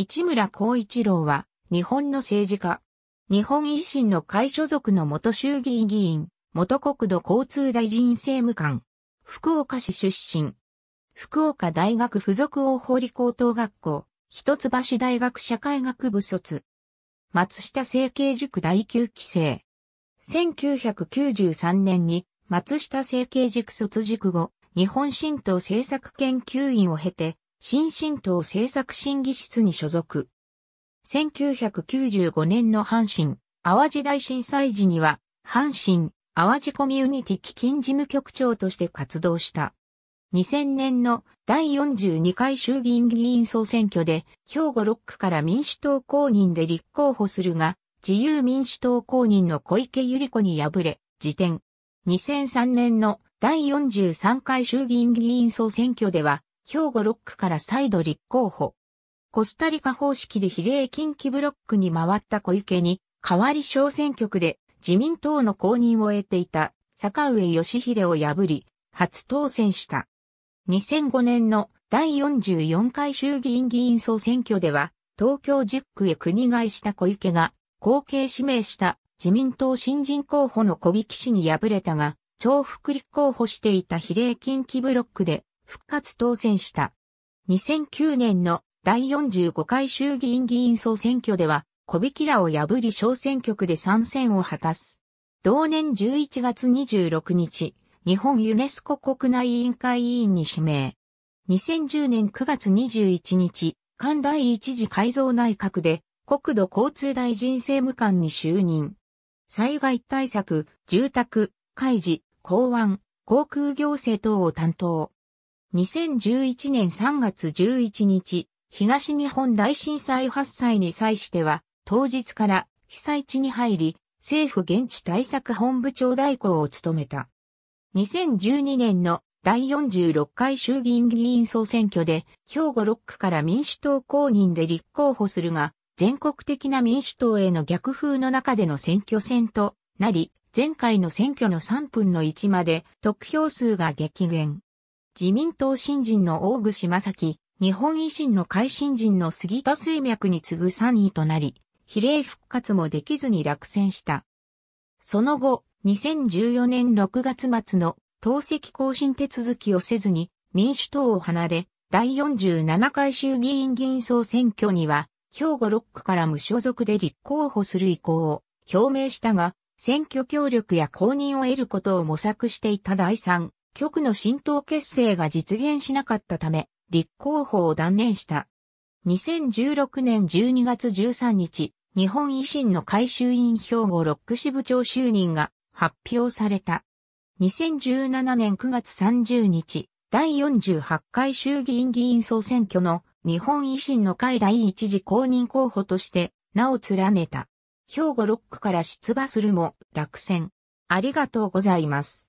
市村光一郎は、日本の政治家。日本維新の会所属の元衆議院議員、元国土交通大臣政務官。福岡市出身。福岡大学附属大堀高等学校、一橋大学社会学部卒。松下政経塾第9期生。1993年に松下政経塾卒塾後、日本新党政策研究員を経て、新進党政策審議室に所属。1995年の阪神、淡路大震災時には、阪神、淡路コミュニティ基金事務局長として活動した。2000年の第42回衆議院議員総選挙で、兵庫6区から民主党公認で立候補するが、自由民主党公認の小池百合子に敗れ、辞典。2003年の第43回衆議院議員総選挙では、兵庫6区から再度立候補。コスタリカ方式で比例近畿ブロックに回った小池に、代わり小選挙区で自民党の公認を得ていた坂上義秀を破り、初当選した。2005年の第44回衆議院議員総選挙では、東京10区へ国替えした小池が、後継指名した自民党新人候補の小引氏に敗れたが、重複立候補していた比例近畿ブロックで復活当選した。2009年の第45回衆議院議員総選挙では、小引きらを破り小選挙区で参戦を果たす。同年11月26日、日本ユネスコ国内委員会委員に指名。2010年9月21日、関第一次改造内閣で国土交通大臣政務官に就任。災害対策、住宅、開示、港湾、航空行政等を担当。2011年3月11日、東日本大震災発災に際しては、当日から被災地に入り、政府現地対策本部長代行を務めた。2012年の第46回衆議院議員総選挙で、兵庫6区から民主党公認で立候補するが、全国的な民主党への逆風の中での選挙戦となり、前回の選挙の3分の1まで得票数が激減。自民党新人の大串正樹、日本維新の会新人の杉田水脈に次ぐ3位となり、比例復活もできずに落選した。その後、2014年6月末の党籍更新手続きをせずに民主党を離れ、第47回衆議院議員総選挙には、兵庫6区から無所属で立候補する意向を表明したが、選挙協力や公認を得ることを模索していた第3局の浸透結成が実現しなかったため、立候補を断念した。2016年12月13日、日本維新の改修委員兵庫6区支部長就任が発表された。2017年9月30日、第48回衆議院議員総選挙の日本維新の会第一次公認候補として名を連ねた。兵庫6区から出馬するも落選。ありがとうございます。